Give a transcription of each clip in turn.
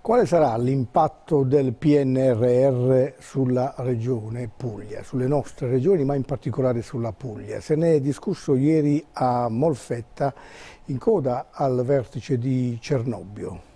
Quale sarà l'impatto del PNRR sulla regione Puglia, sulle nostre regioni, ma in particolare sulla Puglia? Se ne è discusso ieri a Molfetta in coda al vertice di Cernobbio.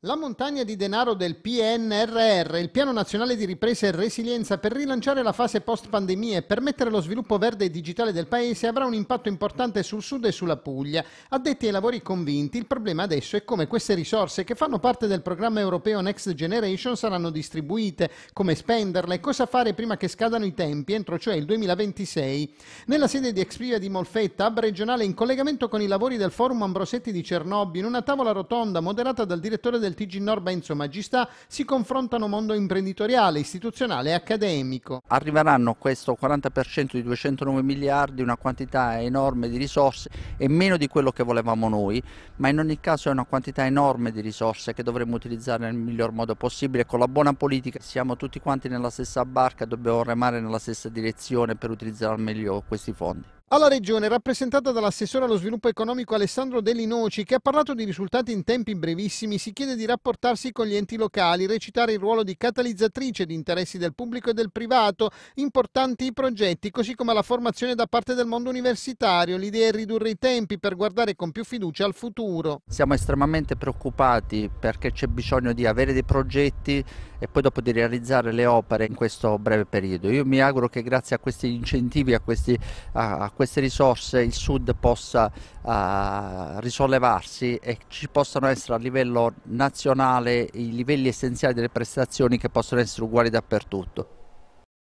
La montagna di denaro del PNRR, il Piano Nazionale di Ripresa e Resilienza per rilanciare la fase post-pandemia e permettere lo sviluppo verde e digitale del Paese, avrà un impatto importante sul Sud e sulla Puglia. Addetti ai lavori convinti, il problema adesso è come queste risorse, che fanno parte del programma europeo Next Generation, saranno distribuite, come spenderle e cosa fare prima che scadano i tempi, entro cioè il 2026. Nella sede di Expria di Molfetta, hub regionale in collegamento con i lavori del Forum Ambrosetti di Cernobbio, in una tavola rotonda moderata dal direttore del del TG Nord Benzo Magistà si confrontano mondo imprenditoriale, istituzionale e accademico. Arriveranno questo 40% di 209 miliardi, una quantità enorme di risorse e meno di quello che volevamo noi, ma in ogni caso è una quantità enorme di risorse che dovremmo utilizzare nel miglior modo possibile con la buona politica. Siamo tutti quanti nella stessa barca, dobbiamo remare nella stessa direzione per utilizzare al meglio questi fondi alla regione rappresentata dall'assessore allo sviluppo economico Alessandro Deli Noci, che ha parlato di risultati in tempi brevissimi, si chiede di rapportarsi con gli enti locali, recitare il ruolo di catalizzatrice di interessi del pubblico e del privato, importanti i progetti, così come la formazione da parte del mondo universitario. L'idea è ridurre i tempi per guardare con più fiducia al futuro. Siamo estremamente preoccupati perché c'è bisogno di avere dei progetti e poi dopo di realizzare le opere in questo breve periodo. Io mi auguro che grazie a questi incentivi, a questi a, a queste risorse il Sud possa uh, risollevarsi e ci possano essere a livello nazionale i livelli essenziali delle prestazioni che possono essere uguali dappertutto.